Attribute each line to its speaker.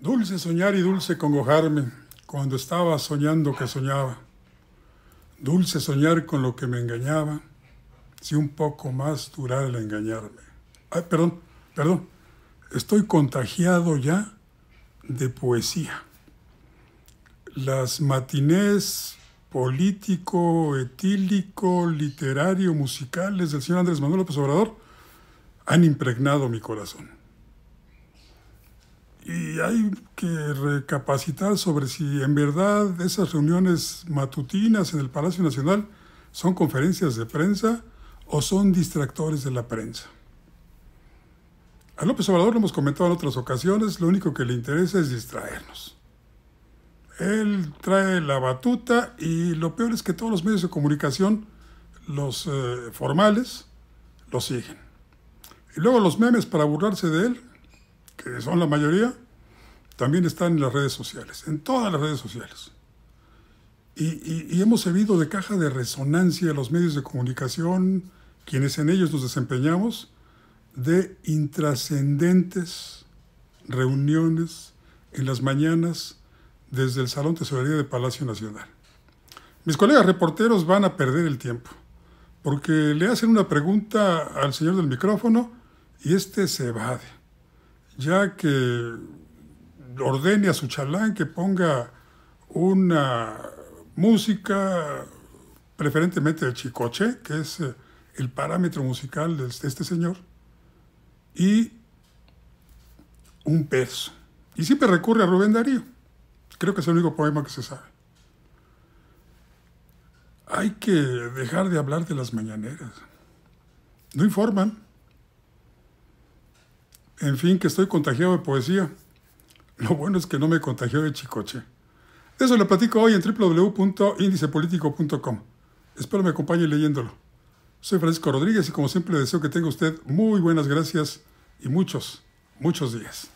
Speaker 1: Dulce soñar y dulce congojarme cuando estaba soñando que soñaba. Dulce soñar con lo que me engañaba, si un poco más durara el engañarme. perdón, perdón. Estoy contagiado ya de poesía. Las matinés político, etílico, literario, musicales del señor Andrés Manuel López Obrador han impregnado mi corazón hay que recapacitar sobre si en verdad esas reuniones matutinas en el Palacio Nacional son conferencias de prensa o son distractores de la prensa. A López Obrador lo hemos comentado en otras ocasiones, lo único que le interesa es distraernos. Él trae la batuta y lo peor es que todos los medios de comunicación, los eh, formales, lo siguen. Y luego los memes para burlarse de él, que son la mayoría, también están en las redes sociales, en todas las redes sociales. Y, hemos servido de caja de resonancia a los medios de comunicación, quienes en ellos nos desempeñamos, de intrascendentes reuniones en las mañanas desde el Salón Tesorería de Palacio Nacional. Mis colegas reporteros van a perder el tiempo, porque le hacen una pregunta al señor del micrófono y este se evade, ya que ordene a su chalán que ponga una música, preferentemente de chicoche, que es eh, el parámetro musical de este, este señor, y un peso Y siempre recurre a Rubén Darío. Creo que es el único poema que se sabe. Hay que dejar de hablar de las mañaneras. No informan. En fin, que estoy contagiado de poesía. Lo bueno es que no me contagió de chicoche. eso lo platico hoy en www.indicepolitico.com. Espero me acompañe leyéndolo. Soy Francisco Rodríguez y como siempre deseo que tenga usted muy buenas gracias y muchos, muchos días.